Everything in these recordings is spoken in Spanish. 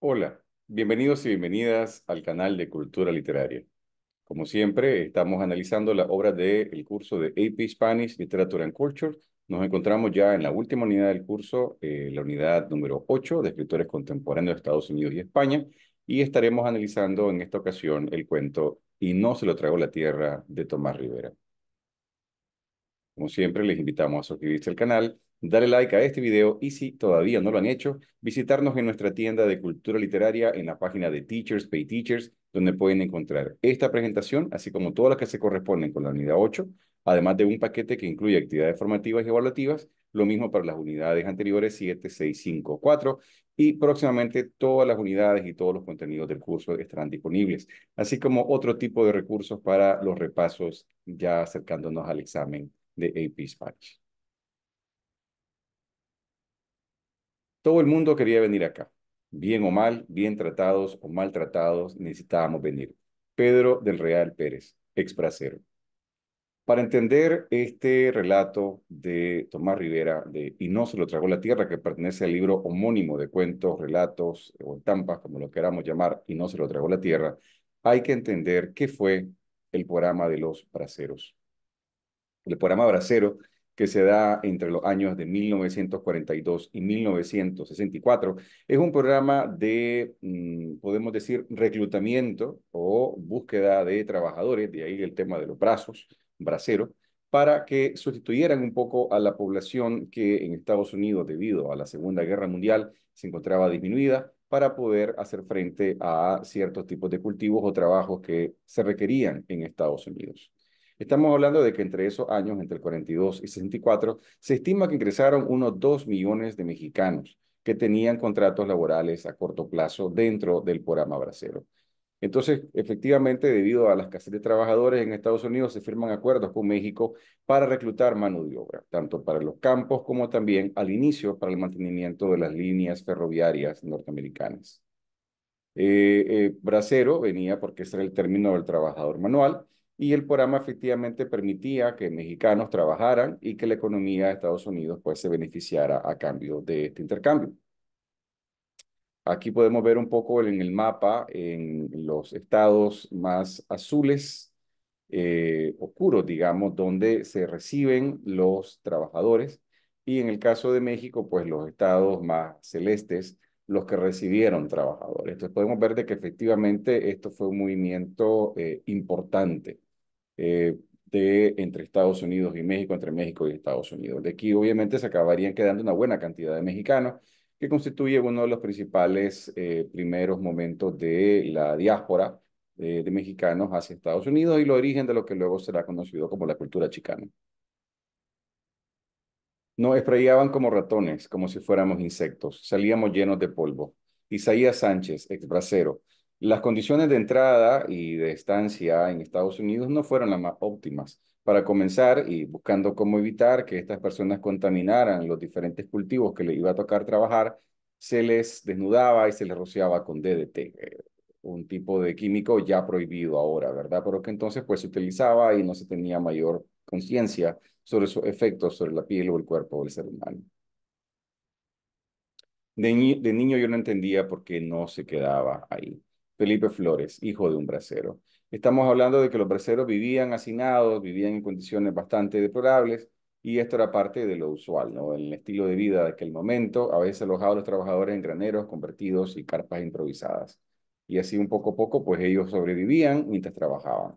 Hola, bienvenidos y bienvenidas al canal de Cultura Literaria. Como siempre, estamos analizando la obra del el curso de AP Spanish Literature and Culture. Nos encontramos ya en la última unidad del curso, eh, la unidad número 8 de escritores contemporáneos de Estados Unidos y España, y estaremos analizando en esta ocasión el cuento Y no se lo trago la tierra de Tomás Rivera. Como siempre, les invitamos a suscribirse al canal Dale like a este video y si todavía no lo han hecho, visitarnos en nuestra tienda de cultura literaria en la página de Teachers Pay Teachers, donde pueden encontrar esta presentación, así como todas las que se corresponden con la unidad 8, además de un paquete que incluye actividades formativas y evaluativas, lo mismo para las unidades anteriores 7, 6, 5, 4 y próximamente todas las unidades y todos los contenidos del curso estarán disponibles, así como otro tipo de recursos para los repasos ya acercándonos al examen de AP Spanish. Todo el mundo quería venir acá, bien o mal, bien tratados o maltratados, necesitábamos venir. Pedro del Real Pérez, ex bracero. Para entender este relato de Tomás Rivera, de Y no se lo tragó la tierra, que pertenece al libro homónimo de cuentos, relatos o tampas, como lo queramos llamar, Y no se lo tragó la tierra, hay que entender qué fue el programa de los braceros. El programa bracero que se da entre los años de 1942 y 1964. Es un programa de, mm, podemos decir, reclutamiento o búsqueda de trabajadores, de ahí el tema de los brazos, braceros, para que sustituyeran un poco a la población que en Estados Unidos, debido a la Segunda Guerra Mundial, se encontraba disminuida para poder hacer frente a ciertos tipos de cultivos o trabajos que se requerían en Estados Unidos. Estamos hablando de que entre esos años, entre el 42 y 64, se estima que ingresaron unos 2 millones de mexicanos que tenían contratos laborales a corto plazo dentro del programa bracero. Entonces, efectivamente, debido a la escasez de trabajadores en Estados Unidos, se firman acuerdos con México para reclutar mano de obra, tanto para los campos como también al inicio para el mantenimiento de las líneas ferroviarias norteamericanas. Eh, eh, bracero venía porque era el término del trabajador manual y el programa efectivamente permitía que mexicanos trabajaran y que la economía de Estados Unidos pues, se beneficiara a cambio de este intercambio. Aquí podemos ver un poco en el mapa, en los estados más azules, eh, oscuros, digamos, donde se reciben los trabajadores y en el caso de México, pues los estados más celestes, los que recibieron trabajadores. Entonces podemos ver de que efectivamente esto fue un movimiento eh, importante. Eh, de, entre Estados Unidos y México, entre México y Estados Unidos. De aquí obviamente se acabarían quedando una buena cantidad de mexicanos, que constituye uno de los principales eh, primeros momentos de la diáspora eh, de mexicanos hacia Estados Unidos y el origen de lo que luego será conocido como la cultura chicana. Nos esprayaban como ratones, como si fuéramos insectos, salíamos llenos de polvo. Isaías Sánchez, ex bracero, las condiciones de entrada y de estancia en Estados Unidos no fueron las más óptimas. Para comenzar, y buscando cómo evitar que estas personas contaminaran los diferentes cultivos que les iba a tocar trabajar, se les desnudaba y se les rociaba con DDT, eh, un tipo de químico ya prohibido ahora, ¿verdad? Pero que entonces pues se utilizaba y no se tenía mayor conciencia sobre sus efectos sobre la piel o el cuerpo del ser humano. De, de niño yo no entendía por qué no se quedaba ahí Felipe Flores, hijo de un bracero. Estamos hablando de que los braceros vivían hacinados, vivían en condiciones bastante deplorables y esto era parte de lo usual, ¿no? El estilo de vida de aquel momento, a veces alojados los trabajadores en graneros convertidos y carpas improvisadas. Y así un poco a poco, pues ellos sobrevivían mientras trabajaban.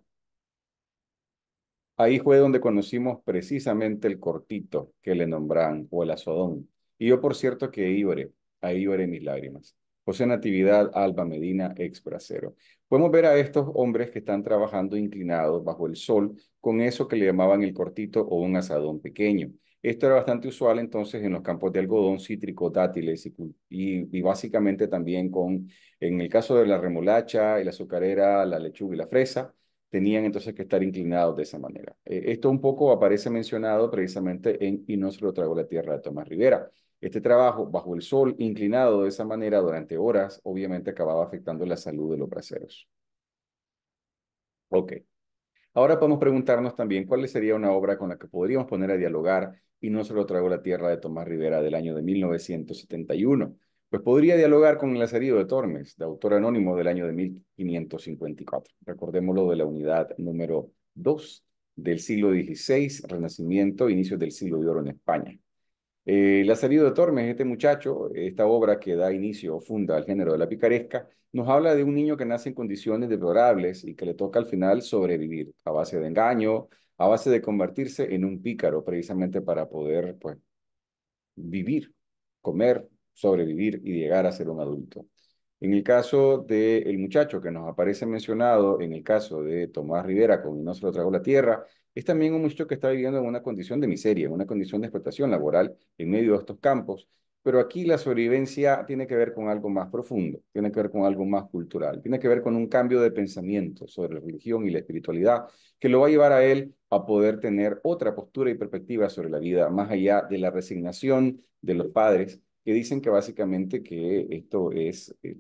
Ahí fue donde conocimos precisamente el cortito que le nombran o el azodón. Y yo, por cierto, que lloré, ahí lloré mis lágrimas. José Natividad Alba Medina, ex bracero. Podemos ver a estos hombres que están trabajando inclinados bajo el sol con eso que le llamaban el cortito o un asadón pequeño. Esto era bastante usual entonces en los campos de algodón, cítrico, dátiles y, básicamente también con, en el caso de la remolacha, la azucarera, la lechuga y la fresa, tenían entonces que estar inclinados de esa manera. Eh, esto un poco aparece mencionado precisamente en Y no se lo tragó la tierra de Tomás Rivera. Este trabajo bajo el sol, inclinado de esa manera durante horas, obviamente acababa afectando la salud de los braceros. Ok. Ahora podemos preguntarnos también cuál sería una obra con la que podríamos poner a dialogar y no solo traigo la tierra de Tomás Rivera del año de 1971. Pues podría dialogar con El de Tormes, de autor anónimo del año de 1554. Recordémoslo de la unidad número 2 del siglo XVI, Renacimiento, inicios del siglo de Oro en España. Eh, la salida de Tormes, este muchacho, esta obra que da inicio, o funda al género de la picaresca, nos habla de un niño que nace en condiciones deplorables y que le toca al final sobrevivir a base de engaño, a base de convertirse en un pícaro, precisamente para poder pues, vivir, comer, sobrevivir y llegar a ser un adulto. En el caso del el muchacho que nos aparece mencionado, en el caso de Tomás Rivera, con No se lo trago la tierra, es también un muchacho que está viviendo en una condición de miseria, en una condición de explotación laboral en medio de estos campos. Pero aquí la sobrevivencia tiene que ver con algo más profundo, tiene que ver con algo más cultural, tiene que ver con un cambio de pensamiento sobre la religión y la espiritualidad que lo va a llevar a él a poder tener otra postura y perspectiva sobre la vida, más allá de la resignación de los padres que dicen que básicamente que esto es eh,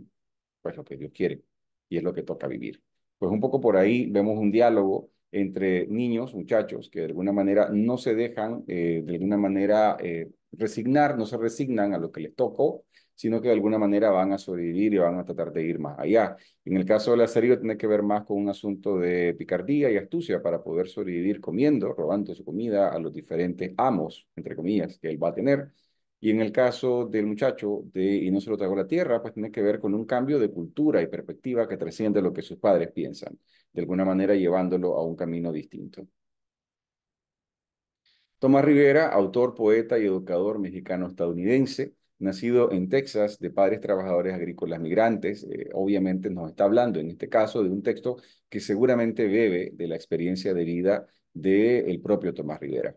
pues lo que Dios quiere y es lo que toca vivir. Pues un poco por ahí vemos un diálogo entre niños, muchachos, que de alguna manera no se dejan, eh, de alguna manera eh, resignar, no se resignan a lo que les tocó, sino que de alguna manera van a sobrevivir y van a tratar de ir más allá. En el caso de la serie tiene que ver más con un asunto de picardía y astucia para poder sobrevivir comiendo, robando su comida a los diferentes amos, entre comillas, que él va a tener y en el caso del muchacho de Y no se lo tragó la tierra, pues tiene que ver con un cambio de cultura y perspectiva que trasciende lo que sus padres piensan, de alguna manera llevándolo a un camino distinto. Tomás Rivera, autor, poeta y educador mexicano-estadounidense, nacido en Texas de padres trabajadores agrícolas migrantes, eh, obviamente nos está hablando en este caso de un texto que seguramente bebe de la experiencia de vida del propio Tomás Rivera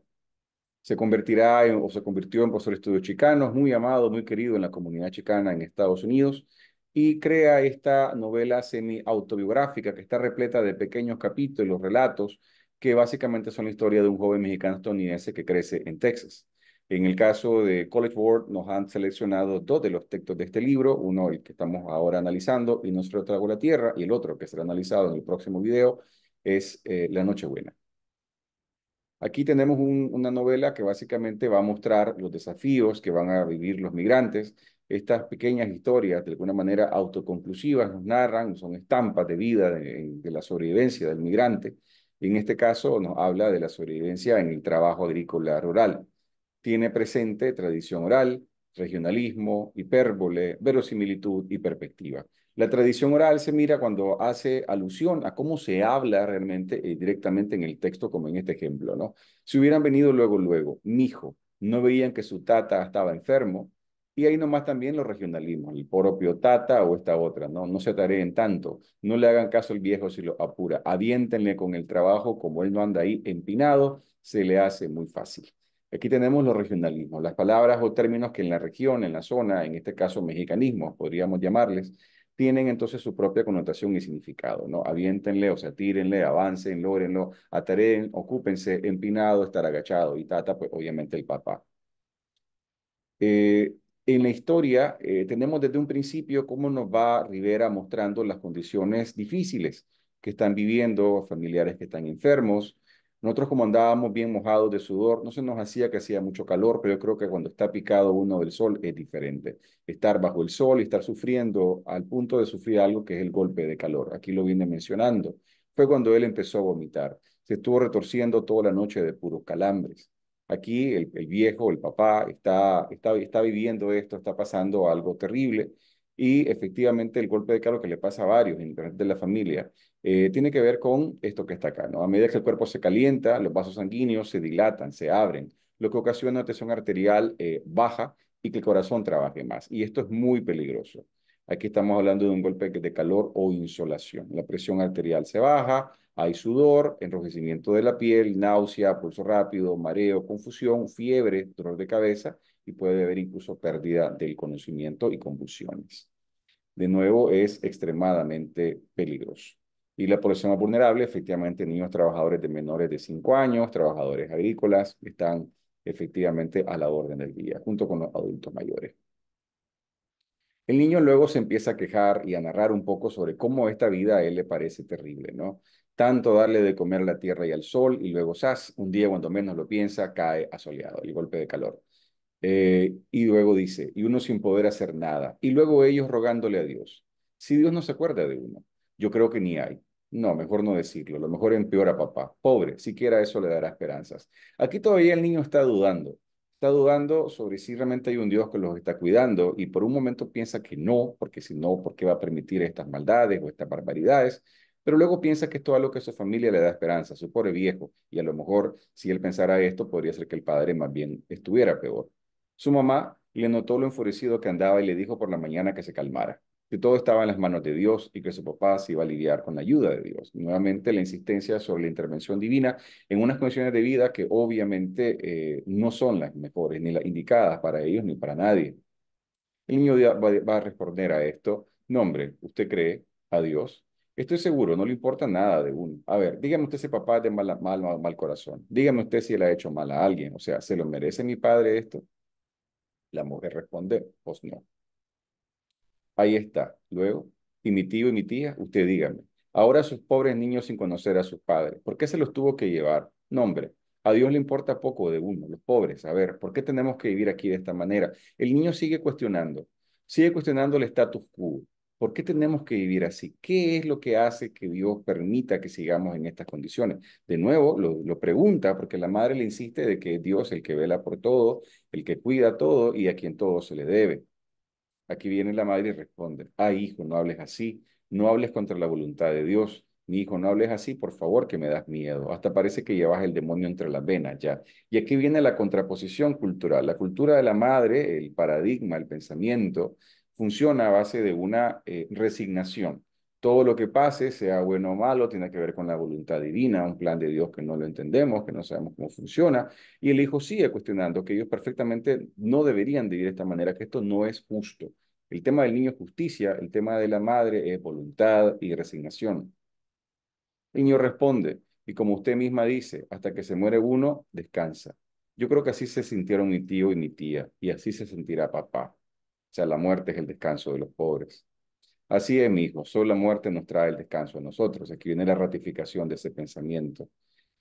se convertirá o se convirtió en profesor de estudios chicanos, muy amado, muy querido en la comunidad chicana en Estados Unidos, y crea esta novela semi-autobiográfica que está repleta de pequeños capítulos, relatos, que básicamente son la historia de un joven mexicano estadounidense que crece en Texas. En el caso de College Board, nos han seleccionado dos de los textos de este libro, uno el que estamos ahora analizando, y nuestro trago la tierra, y el otro que será analizado en el próximo video, es eh, La Nochebuena. Aquí tenemos una novela que básicamente va a mostrar los desafíos que van a vivir los migrantes. Estas pequeñas historias, de alguna manera autoconclusivas, nos narran, son estampas de vida, de, de la sobrevivencia del migrante. En este caso nos habla de la sobrevivencia en el trabajo agrícola rural. Tiene presente tradición oral, regionalismo, hipérbole, verosimilitud y perspectiva. La tradición oral se mira cuando hace alusión a cómo se habla realmente eh, directamente en el texto, como en este ejemplo, ¿no? Si hubieran venido luego, luego, mijo, no veían que su tata estaba enfermo, y ahí nomás también los regionalismos, el propio tata o esta otra, ¿no? No se atareen tanto, no le hagan caso al viejo si lo apura, aviéntenle con el trabajo, como él no anda ahí empinado, se le hace muy fácil. Aquí tenemos los regionalismos, las palabras o términos que en la región, en la zona, en este caso mexicanismo, podríamos llamarles, tienen entonces su propia connotación y significado, ¿no? Aviéntenle, o sea, tírenle, avancen, lórenlo, ataren, ocúpense, empinado, estar agachado, y tata, pues obviamente el papá. Eh, en la historia eh, tenemos desde un principio cómo nos va Rivera mostrando las condiciones difíciles que están viviendo, familiares que están enfermos, nosotros como andábamos bien mojados de sudor, no se nos hacía que hacía mucho calor, pero yo creo que cuando está picado uno del sol es diferente. Estar bajo el sol y estar sufriendo al punto de sufrir algo que es el golpe de calor. Aquí lo viene mencionando. Fue cuando él empezó a vomitar. Se estuvo retorciendo toda la noche de puros calambres. Aquí el, viejo, el papá, está, está, está viviendo esto, está pasando algo terrible y efectivamente el golpe de calor que le pasa a varios integrantes de la familia eh, tiene que ver con esto que está acá, A medida que el cuerpo se calienta, los vasos sanguíneos se dilatan, se abren, lo que ocasiona una tensión arterial eh, baja y que el corazón trabaje más. Y esto es muy peligroso. Aquí estamos hablando de un golpe de calor o insolación. La presión arterial se baja, hay sudor, enrojecimiento de la piel, náusea, pulso rápido, mareo, confusión, fiebre, dolor de cabeza y puede haber incluso pérdida del conocimiento y convulsiones. De nuevo, es extremadamente peligroso. Y la población más vulnerable, efectivamente, niños trabajadores de menores de 5 años, trabajadores agrícolas, están efectivamente a la orden del día, junto con los adultos mayores. El niño luego se empieza a quejar y a narrar un poco sobre cómo esta vida a él le parece terrible, ¿no? tanto darle de comer a la tierra y al sol, y luego, sas, un día cuando menos lo piensa, cae asoleado, el golpe de calor. Eh, y luego dice, y uno sin poder hacer nada, y luego ellos rogándole a Dios. Si Dios no se acuerda de uno, yo creo que ni hay. No, mejor no decirlo, lo mejor empeora a papá. Pobre, siquiera eso le dará esperanzas. Aquí todavía el niño está dudando, está dudando sobre si realmente hay un Dios que los está cuidando y por un momento piensa que no, porque si no, ¿por qué va a permitir estas maldades o estas barbaridades? pero luego piensa que esto es algo que su familia le da esperanza, su pobre viejo, y a lo mejor si él pensara esto, podría ser que el padre más bien estuviera peor. Su mamá le notó lo enfurecido que andaba y le dijo por la mañana que se calmara, que todo estaba en las manos de Dios y que su papá se iba a lidiar con la ayuda de Dios. Nuevamente la insistencia sobre la intervención divina en unas condiciones de vida que obviamente eh, no son las mejores ni las indicadas para ellos ni para nadie. El niño va, a responder a esto, nombre, ¿usted cree a Dios? Estoy seguro, no le importa nada de uno. A ver, dígame usted si papá de mal, corazón. Dígame usted si él ha hecho mal a alguien. O sea, ¿se lo merece mi padre esto? La mujer responde, pues no. Ahí está. Luego, y mi tío y mi tía, usted dígame. Ahora sus pobres niños sin conocer a sus padres. ¿Por qué se los tuvo que llevar? No, hombre. A Dios le importa poco de uno, los pobres. A ver, ¿por qué tenemos que vivir aquí de esta manera? El niño sigue cuestionando, sigue cuestionando el status quo. ¿Por qué tenemos que vivir así? ¿Qué es lo que hace que Dios permita que sigamos en estas condiciones? De nuevo, lo, pregunta porque la madre le insiste de que es Dios el que vela por todo, el que cuida todo y a quien todo se le debe. Aquí viene la madre y responde, ay hijo, no hables así, no hables contra la voluntad de Dios. Mi hijo, no hables así, por favor, que me das miedo. Hasta parece que llevas el demonio entre las venas ya. Y aquí viene la contraposición cultural. La cultura de la madre, el paradigma, el pensamiento, funciona a base de una eh, resignación. Todo lo que pase, sea bueno o malo, tiene que ver con la voluntad divina, un plan de Dios que no lo entendemos, que no sabemos cómo funciona. Y el hijo sigue cuestionando que ellos perfectamente no deberían vivir de esta manera, que esto no es justo. El tema del niño es justicia, el tema de la madre es voluntad y resignación. El niño responde, y como usted misma dice, hasta que se muere uno, descansa. Yo creo que así se sintieron mi tío y mi tía, y así se sentirá papá. O sea, la muerte es el descanso de los pobres. Así es hijo, solo la muerte nos trae el descanso a nosotros. Aquí viene la ratificación de ese pensamiento.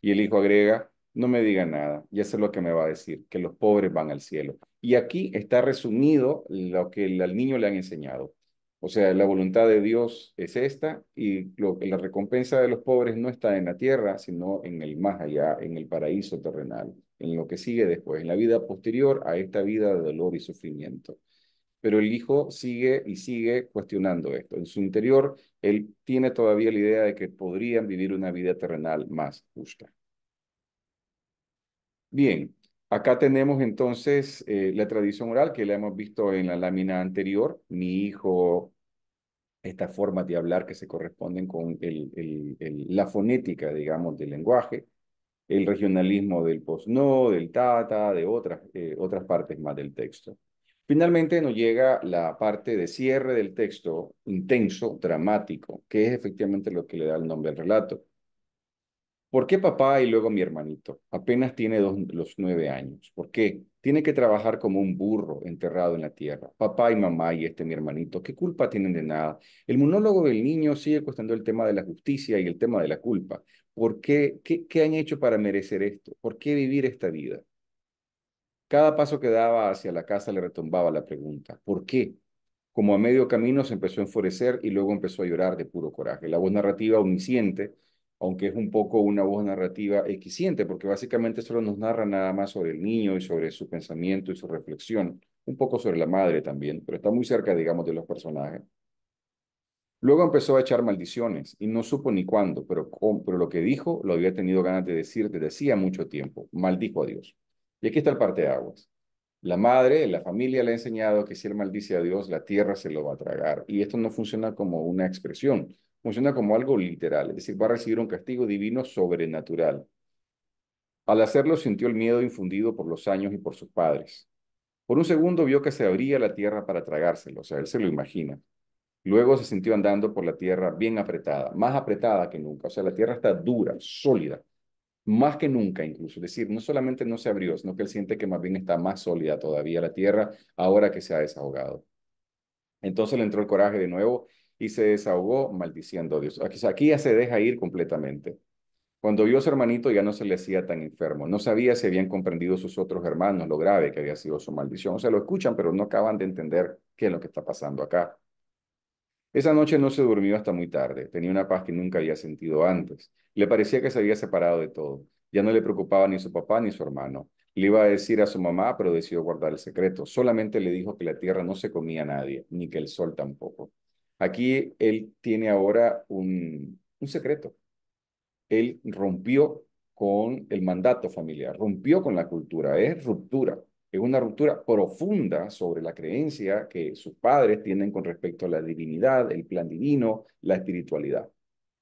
Y el hijo agrega, no me diga nada, ya sé lo que me va a decir, que los pobres van al cielo. Y aquí está resumido lo que al niño le han enseñado. O sea, la voluntad de Dios es esta y lo, la recompensa de los pobres no está en la tierra, sino en el más allá, en el paraíso terrenal, en lo que sigue después, en la vida posterior a esta vida de dolor y sufrimiento pero el hijo sigue y sigue cuestionando esto. En su interior, él tiene todavía la idea de que podrían vivir una vida terrenal más justa. Bien, acá tenemos entonces eh, la tradición oral que la hemos visto en la lámina anterior, mi hijo, estas formas de hablar que se corresponden con la fonética, digamos, del lenguaje, el regionalismo del posno, del tata, de otras, eh, otras partes más del texto. Finalmente nos llega la parte de cierre del texto intenso, dramático, que es efectivamente lo que le da el nombre al relato. ¿Por qué papá y luego mi hermanito? Apenas tiene los nueve años. ¿Por qué? Tiene que trabajar como un burro enterrado en la tierra. Papá y mamá y este mi hermanito, ¿qué culpa tienen de nada? El monólogo del niño sigue cuestionando el tema de la justicia y el tema de la culpa. ¿Por ¿Qué, qué han hecho para merecer esto? ¿Por qué vivir esta vida? Cada paso que daba hacia la casa le retumbaba la pregunta, ¿por qué? Como a medio camino se empezó a enfurecer y luego empezó a llorar de puro coraje. La voz narrativa omnisciente, aunque es un poco una voz narrativa equisiente, porque básicamente solo nos narra nada más sobre el niño y sobre su pensamiento y su reflexión, un poco sobre la madre también, pero está muy cerca, digamos, de los personajes. Luego empezó a echar maldiciones y no supo ni cuándo, pero, pero lo que dijo lo había tenido ganas de decir desde hacía mucho tiempo. Maldijo a Dios. Y aquí está el parte de aguas. La madre, la familia le ha enseñado que si él maldice a Dios, la tierra se lo va a tragar. Y esto no funciona como una expresión, funciona como algo literal, es decir, va a recibir un castigo divino sobrenatural. Al hacerlo sintió el miedo infundido por los años y por sus padres. Por un segundo vio que se abría la tierra para tragárselo, o sea, él se lo imagina. Luego se sintió andando por la tierra bien apretada, más apretada que nunca, o sea, la tierra está dura, sólida más que nunca incluso. Es decir, no solamente no se abrió, sino que él siente que más bien está más sólida todavía la tierra ahora que se ha desahogado. Entonces le entró el coraje de nuevo y se desahogó maldiciendo a Dios. Aquí, aquí ya se deja ir completamente. Cuando vio a su hermanito ya no se le hacía tan enfermo. No sabía si habían comprendido sus otros hermanos lo grave que había sido su maldición. O sea, lo escuchan, pero no acaban de entender qué es lo que está pasando acá. Esa noche no se durmió hasta muy tarde, tenía una paz que nunca había sentido antes. Le parecía que se había separado de todo. Ya no le preocupaba ni su papá ni su hermano. Le iba a decir a su mamá, pero decidió guardar el secreto. Solamente le dijo que la tierra no se comía a nadie, ni que el sol tampoco. Aquí él tiene ahora un, secreto. Él rompió con el mandato familiar, rompió con la cultura, es ruptura. Es una ruptura profunda sobre la creencia que sus padres tienen con respecto a la divinidad, el plan divino, la espiritualidad.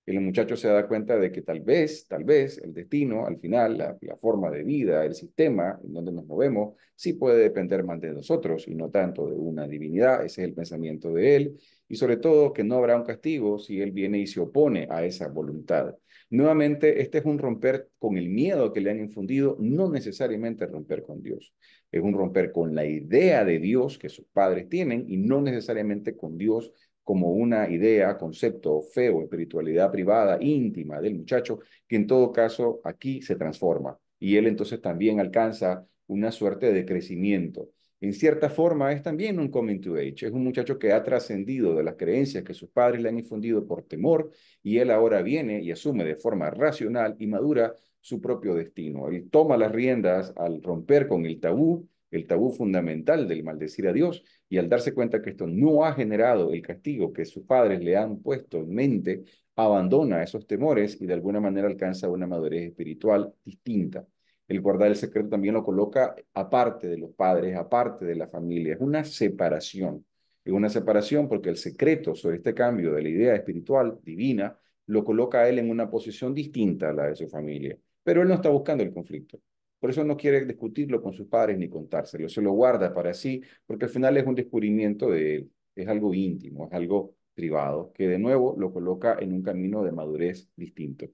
El muchacho se da cuenta de que tal vez, tal vez el destino, al final, la, forma de vida, el sistema en donde nos movemos, sí puede depender más de nosotros y no tanto de una divinidad. Ese es el pensamiento de él. Y sobre todo que no habrá un castigo si él viene y se opone a esa voluntad. Nuevamente, este es un romper con el miedo que le han infundido, no necesariamente romper con Dios es un romper con la idea de Dios que sus padres tienen y no necesariamente con Dios como una idea, concepto, feo, espiritualidad privada, íntima del muchacho, que en todo caso aquí se transforma y él entonces también alcanza una suerte de crecimiento en cierta forma es también un coming to age. Es un muchacho que ha trascendido de las creencias que sus padres le han infundido por temor y él ahora viene y asume de forma racional y madura su propio destino. Él toma las riendas al romper con el tabú, el tabú fundamental del maldecir a Dios y al darse cuenta que esto no ha generado el castigo que sus padres le han puesto en mente, abandona esos temores y de alguna manera alcanza una madurez espiritual distinta el guardar el secreto también lo coloca aparte de los padres, aparte de la familia. Es una separación. Es una separación porque el secreto sobre este cambio de la idea espiritual divina lo coloca a él en una posición distinta a la de su familia. Pero él no está buscando el conflicto. Por eso no quiere discutirlo con sus padres ni contárselo. Se lo guarda para sí porque al final es un descubrimiento de él. Es algo íntimo, es algo privado, que de nuevo lo coloca en un camino de madurez distinto.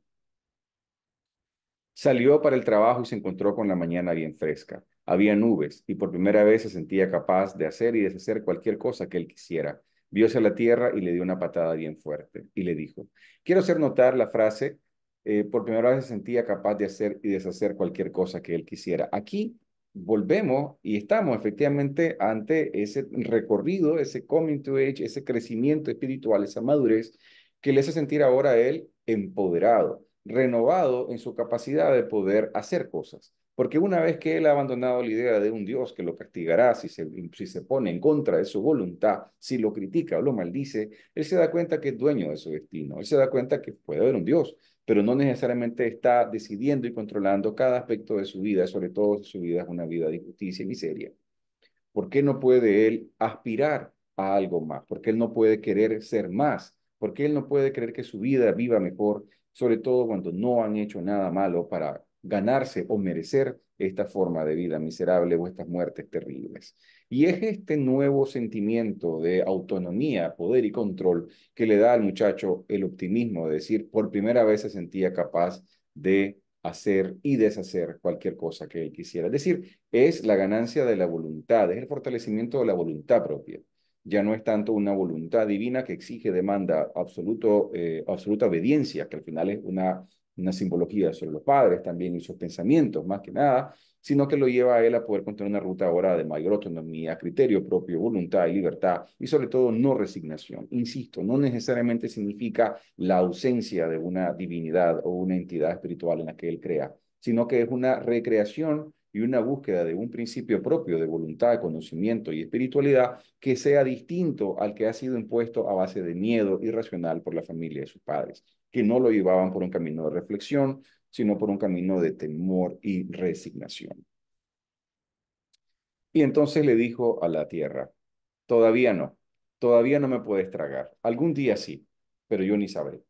Salió para el trabajo y se encontró con la mañana bien fresca. Había nubes y por primera vez se sentía capaz de hacer y deshacer cualquier cosa que él quisiera. Vióse a la tierra y le dio una patada bien fuerte y le dijo, quiero hacer notar la frase, eh, por primera vez se sentía capaz de hacer y deshacer cualquier cosa que él quisiera. Aquí volvemos y estamos efectivamente ante ese recorrido, ese coming to age, ese crecimiento espiritual, esa madurez que le hace sentir ahora a él empoderado renovado en su capacidad de poder hacer cosas. Porque una vez que él ha abandonado la idea de un Dios que lo castigará si se, si se pone en contra de su voluntad, si lo critica o lo maldice, él se da cuenta que es dueño de su destino, él se da cuenta que puede haber un Dios, pero no necesariamente está decidiendo y controlando cada aspecto de su vida, sobre todo si su vida es una vida de injusticia y miseria. ¿Por qué no puede él aspirar a algo más? ¿Por qué él no puede querer ser más? ¿Por qué él no puede creer que su vida viva mejor? sobre todo cuando no han hecho nada malo para ganarse o merecer esta forma de vida miserable o estas muertes terribles. Y es este nuevo sentimiento de autonomía, poder y control que le da al muchacho el optimismo de decir, por primera vez se sentía capaz de hacer y deshacer cualquier cosa que él quisiera. Es decir, es la ganancia de la voluntad, es el fortalecimiento de la voluntad propia ya no es tanto una voluntad divina que exige demanda absoluto, eh, absoluta obediencia, que al final es una, una simbología sobre los padres también y sus pensamientos, más que nada, sino que lo lleva a él a poder contar una ruta ahora de mayor autonomía, criterio propio, voluntad y libertad, y sobre todo no resignación. Insisto, no necesariamente significa la ausencia de una divinidad o una entidad espiritual en la que él crea, sino que es una recreación y una búsqueda de un principio propio de voluntad, conocimiento y espiritualidad que sea distinto al que ha sido impuesto a base de miedo irracional por la familia de sus padres, que no lo llevaban por un camino de reflexión, sino por un camino de temor y resignación. Y entonces le dijo a la tierra, todavía no, todavía no me puedes tragar, algún día sí, pero yo ni sabré.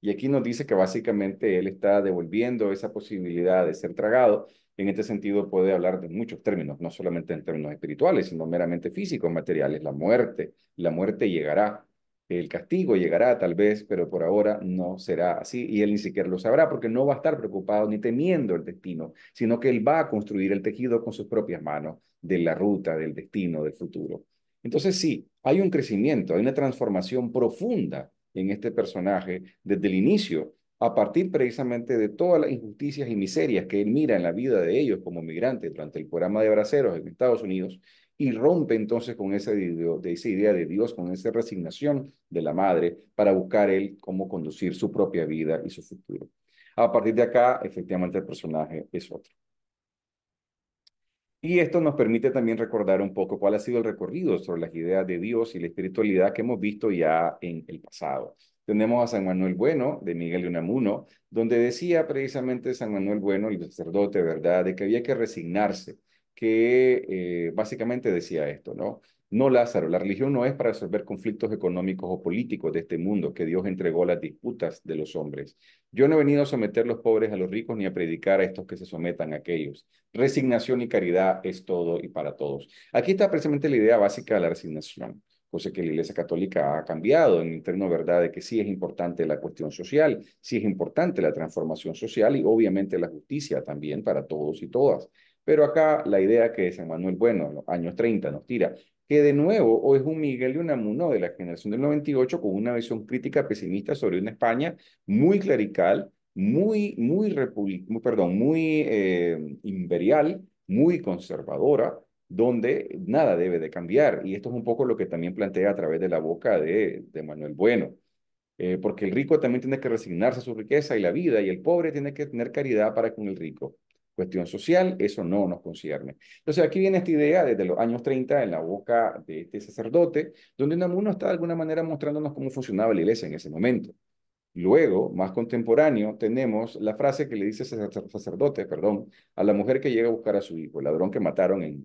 Y aquí nos dice que básicamente él está devolviendo esa posibilidad de ser tragado en este sentido puede hablar de muchos términos, no solamente en términos espirituales, sino meramente físicos, materiales, la muerte, la muerte llegará, el castigo llegará tal vez, pero por ahora no será así y él ni siquiera lo sabrá porque no va a estar preocupado ni temiendo el destino, sino que él va a construir el tejido con sus propias manos de la ruta, del destino, del futuro. Entonces sí, hay un crecimiento, hay una transformación profunda en este personaje desde el inicio a partir precisamente de todas las injusticias y miserias que él mira en la vida de ellos como migrantes durante el programa de braceros en Estados Unidos, y rompe entonces con esa, esa idea de Dios, con esa resignación de la madre para buscar él cómo conducir su propia vida y su futuro. A partir de acá, efectivamente, el personaje es otro. Y esto nos permite también recordar un poco cuál ha sido el recorrido sobre las ideas de Dios y la espiritualidad que hemos visto ya en el pasado tenemos a San Manuel Bueno, de Miguel de Unamuno, donde decía precisamente San Manuel Bueno, el sacerdote, ¿verdad?, de que había que resignarse, que eh, básicamente decía esto, ¿no? No, Lázaro, la religión no es para resolver conflictos económicos o políticos de este mundo que Dios entregó las disputas de los hombres. Yo no he venido a someter los pobres a los ricos ni a predicar a estos que se sometan a aquellos. Resignación y caridad es todo y para todos. Aquí está precisamente la idea básica de la resignación cosa que la Iglesia Católica ha cambiado en el interno verdad de que sí es importante la cuestión social, sí es importante la transformación social y obviamente la justicia también para todos y todas. Pero acá la idea que San Manuel Bueno en los años 30 nos tira, que de nuevo o es un Miguel y un Amuno de la generación del 98 con una visión crítica pesimista sobre una España muy clerical, muy, muy, muy perdón, muy eh, imperial, muy conservadora, donde nada debe de cambiar. Y esto es un poco lo que también plantea a través de la boca de, Manuel Bueno. Eh, porque el rico también tiene que resignarse a su riqueza y la vida, y el pobre tiene que tener caridad para con el rico. Cuestión social, eso no nos concierne. Entonces aquí viene esta idea desde los años 30 en la boca de este sacerdote, donde uno está de alguna manera mostrándonos cómo funcionaba la iglesia en ese momento. Luego, más contemporáneo, tenemos la frase que le dice sacerdote, perdón, a la mujer que llega a buscar a su hijo, el ladrón que mataron en,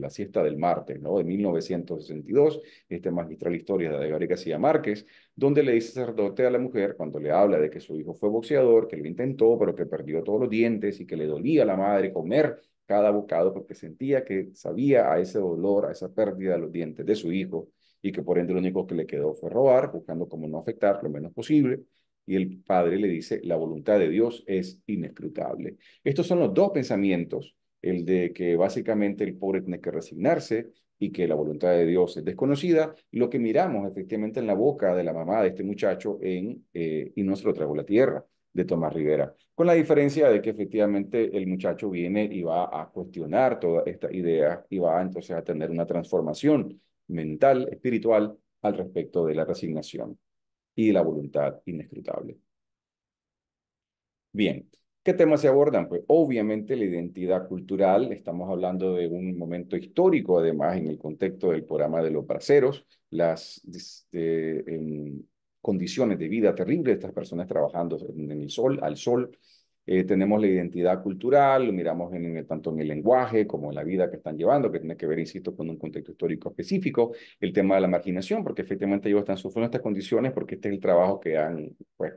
la siesta del martes, ¿no? De 1962, este magistral historia de Gabriel García Márquez, donde le dice sacerdote a la mujer, cuando le habla de que su hijo fue boxeador, que lo intentó, pero que perdió todos los dientes y que le dolía a la madre comer cada bocado porque sentía que sabía a ese dolor, a esa pérdida de los dientes de su hijo, y que por ende lo único que le quedó fue robar, buscando como no afectar lo menos posible. Y el padre le dice, la voluntad de Dios es inescrutable. Estos son los dos pensamientos, el de que básicamente el pobre tiene que resignarse y que la voluntad de Dios es desconocida, y lo que miramos efectivamente en la boca de la mamá de este muchacho en eh, Y no se lo la tierra, de Tomás Rivera, con la diferencia de que efectivamente el muchacho viene y va a cuestionar toda esta idea y va entonces a tener una transformación mental, espiritual, al respecto de la resignación y la voluntad inescrutable. Bien, ¿qué temas se abordan? Pues obviamente la identidad cultural, estamos hablando de un momento histórico, además, en el contexto del programa de los braceros, las este, em, condiciones de vida terribles de estas personas trabajando en el sol, al sol, eh, tenemos la identidad cultural, lo miramos en, tanto en el lenguaje como en la vida que están llevando, que tiene que ver, insisto, con un contexto histórico específico, el tema de la marginación, porque efectivamente ellos están sufriendo estas condiciones porque este es el trabajo que han, pues,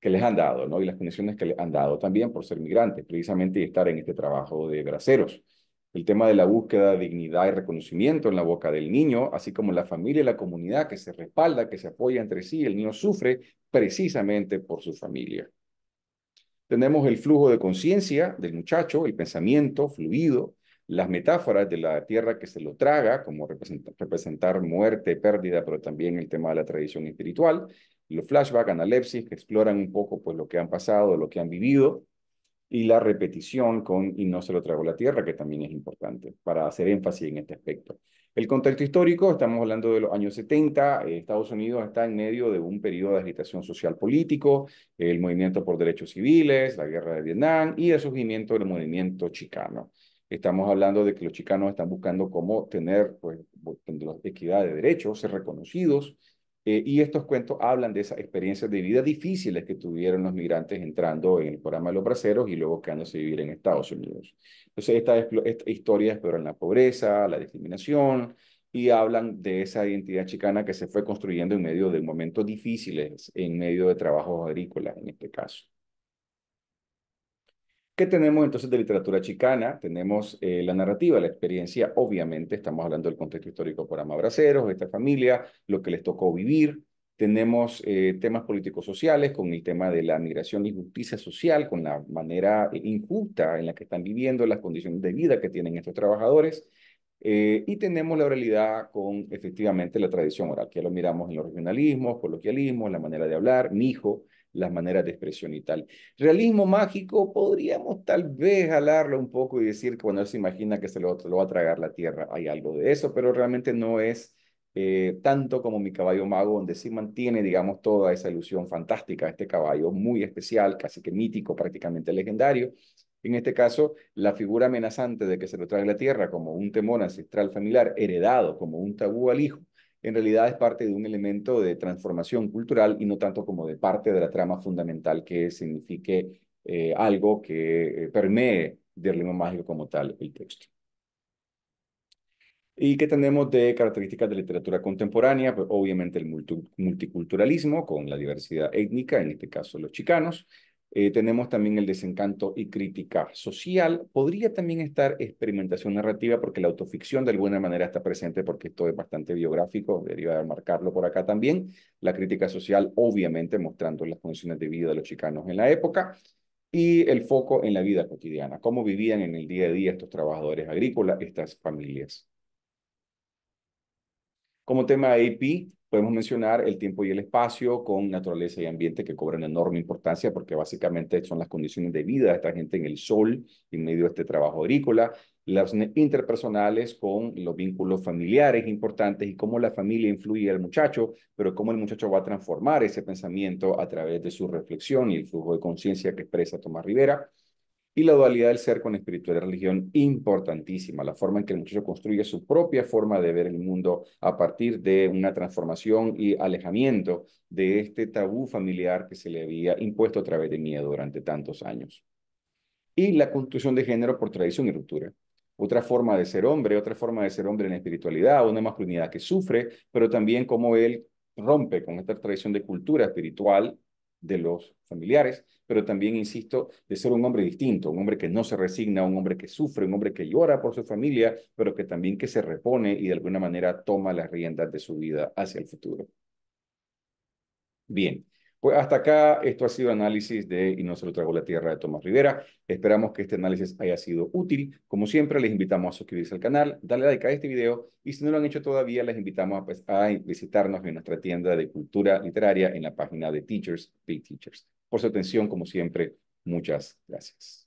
que les han dado, ¿no? Y las condiciones que les han dado también por ser migrantes, precisamente, y estar en este trabajo de braceros. El tema de la búsqueda de dignidad y reconocimiento en la boca del niño, así como la familia y la comunidad que se respalda, que se apoya entre sí, el niño sufre precisamente por su familia. Tenemos el flujo de conciencia del muchacho, el pensamiento fluido, las metáforas de la tierra que se lo traga, como representar, muerte, pérdida, pero también el tema de la tradición espiritual, los flashbacks, analepsis, que exploran un poco pues, lo que han pasado, lo que han vivido, y la repetición con Y no se lo traigo la tierra, que también es importante para hacer énfasis en este aspecto. El contexto histórico, estamos hablando de los años 70, eh, Estados Unidos está en medio de un periodo de agitación social político, el movimiento por derechos civiles, la guerra de Vietnam y el surgimiento del movimiento chicano. Estamos hablando de que los chicanos están buscando cómo tener pues, la equidad de derechos, ser reconocidos, eh, y estos cuentos hablan de esas experiencias de vida difíciles que tuvieron los migrantes entrando en el programa de los braceros y luego quedándose a vivir en Estados Unidos. Entonces, estas esta historias exploran la pobreza, la discriminación y hablan de esa identidad chicana que se fue construyendo en medio de momentos difíciles, en medio de trabajos agrícolas en este caso. ¿Qué tenemos entonces de literatura chicana? Tenemos eh, la narrativa, la experiencia, obviamente, estamos hablando del contexto histórico por Amabraceros, esta familia, lo que les tocó vivir. Tenemos eh, temas políticos sociales con el tema de la migración y justicia social, con la manera eh, injusta en la que están viviendo, las condiciones de vida que tienen estos trabajadores. y tenemos la oralidad con efectivamente la tradición oral, que lo miramos en los regionalismos, coloquialismos, la manera de hablar, mijo, las maneras de expresión y tal. Realismo mágico, podríamos tal vez jalarlo un poco y decir que cuando él se imagina que se lo, va a tragar la tierra, hay algo de eso, pero realmente no es eh, tanto como Mi caballo mago, donde sí mantiene, digamos, toda esa ilusión fantástica este caballo muy especial, casi que mítico, prácticamente legendario. En este caso, la figura amenazante de que se lo trague la tierra como un temor ancestral familiar heredado como un tabú al hijo en realidad es parte de un elemento de transformación cultural y no tanto como de parte de la trama fundamental que signifique eh, algo que eh, permee del ritmo mágico como tal el texto. ¿Y qué tenemos de características de literatura contemporánea? Pues obviamente el multiculturalismo con la diversidad étnica, en este caso los chicanos, eh, tenemos también el desencanto y crítica social. Podría también estar experimentación narrativa, porque la autoficción de alguna manera está presente, porque esto es bastante biográfico, debería marcarlo por acá también. La crítica social, obviamente, mostrando las condiciones de vida de los chicanos en la época. Y el foco en la vida cotidiana, cómo vivían en el día a día estos trabajadores agrícolas, estas familias. Como tema AP, podemos mencionar el tiempo y el espacio con naturaleza y ambiente que cobran enorme importancia porque básicamente son las condiciones de vida de esta gente en el sol, en medio de este trabajo agrícola, las interpersonales con los vínculos familiares importantes y cómo la familia influye al muchacho, pero cómo el muchacho va a transformar ese pensamiento a través de su reflexión y el flujo de conciencia que expresa Tomás Rivera y la dualidad del ser con espiritualidad y religión, importantísima, la forma en que el muchacho construye su propia forma de ver el mundo a partir de una transformación y alejamiento de este tabú familiar que se le había impuesto a través de miedo durante tantos años. Y la construcción de género por tradición y ruptura otra forma de ser hombre, otra forma de ser hombre en la espiritualidad, una masculinidad que sufre, pero también cómo él rompe con esta tradición de cultura espiritual de los familiares, pero también, insisto, de ser un hombre distinto, un hombre que no se resigna, un hombre que sufre, un hombre que llora por su familia, pero que también que se repone y de alguna manera toma las riendas de su vida hacia el futuro. Bien, pues hasta acá, esto ha sido análisis de Y no se lo tragó la tierra de Tomás Rivera. Esperamos que este análisis haya sido útil. Como siempre, les invitamos a suscribirse al canal, darle like a este video y si no lo han hecho todavía, les invitamos a, pues, a visitarnos en nuestra tienda de cultura literaria en la página de Teachers, Big Teachers. Por su atención, como siempre, muchas gracias.